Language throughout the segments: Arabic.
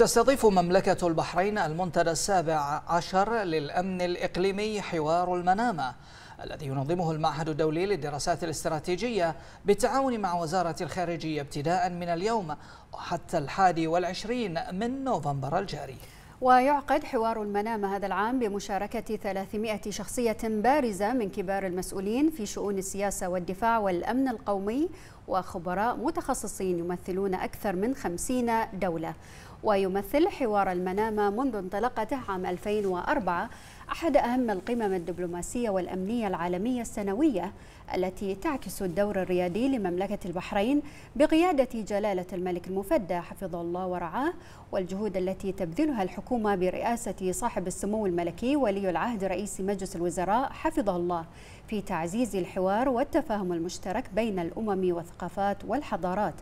تستضيف مملكة البحرين المنتدى السابع عشر للأمن الإقليمي حوار المنامة الذي ينظمه المعهد الدولي للدراسات الاستراتيجية بالتعاون مع وزارة الخارجية ابتداء من اليوم وحتى الحادي والعشرين من نوفمبر الجاري ويعقد حوار المنامة هذا العام بمشاركة 300 شخصية بارزة من كبار المسؤولين في شؤون السياسة والدفاع والأمن القومي وخبراء متخصصين يمثلون أكثر من 50 دولة ويمثل حوار المنامة منذ انطلاقته عام 2004 أحد أهم القمم الدبلوماسية والأمنية العالمية السنوية التي تعكس الدور الريادي لمملكة البحرين بقيادة جلالة الملك المفدى حفظه الله ورعاه والجهود التي تبذلها الحكومة برئاسة صاحب السمو الملكي ولي العهد رئيس مجلس الوزراء حفظه الله في تعزيز الحوار والتفاهم المشترك بين الأمم والثقافات الثقافات والحضارات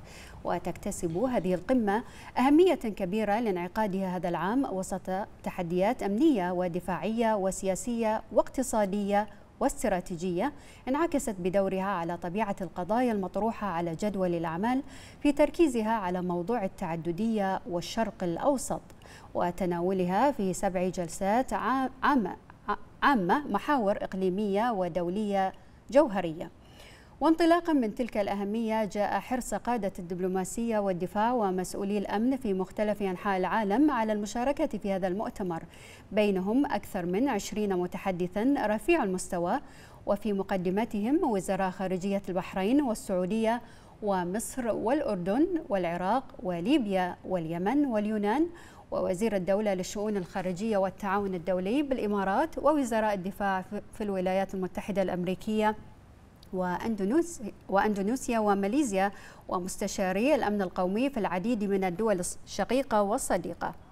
وتكتسب هذه القمة أهمية كبيرة لانعقادها هذا العام وسط تحديات أمنية ودفاعية وسياسية واقتصادية واستراتيجية انعكست بدورها على طبيعة القضايا المطروحة على جدول الأعمال في تركيزها على موضوع التعددية والشرق الأوسط وتناولها في سبع جلسات عامة عامة محاور إقليمية ودولية جوهرية وانطلاقا من تلك الأهمية جاء حرص قادة الدبلوماسية والدفاع ومسؤولي الأمن في مختلف أنحاء العالم على المشاركة في هذا المؤتمر بينهم أكثر من عشرين متحدثا رفيع المستوى وفي مقدمتهم وزراء خارجية البحرين والسعودية ومصر والأردن والعراق وليبيا واليمن واليونان ووزير الدولة للشؤون الخارجية والتعاون الدولي بالإمارات ووزراء الدفاع في الولايات المتحدة الأمريكية وأندونيسيا وماليزيا ومستشاري الأمن القومي في العديد من الدول الشقيقة والصديقة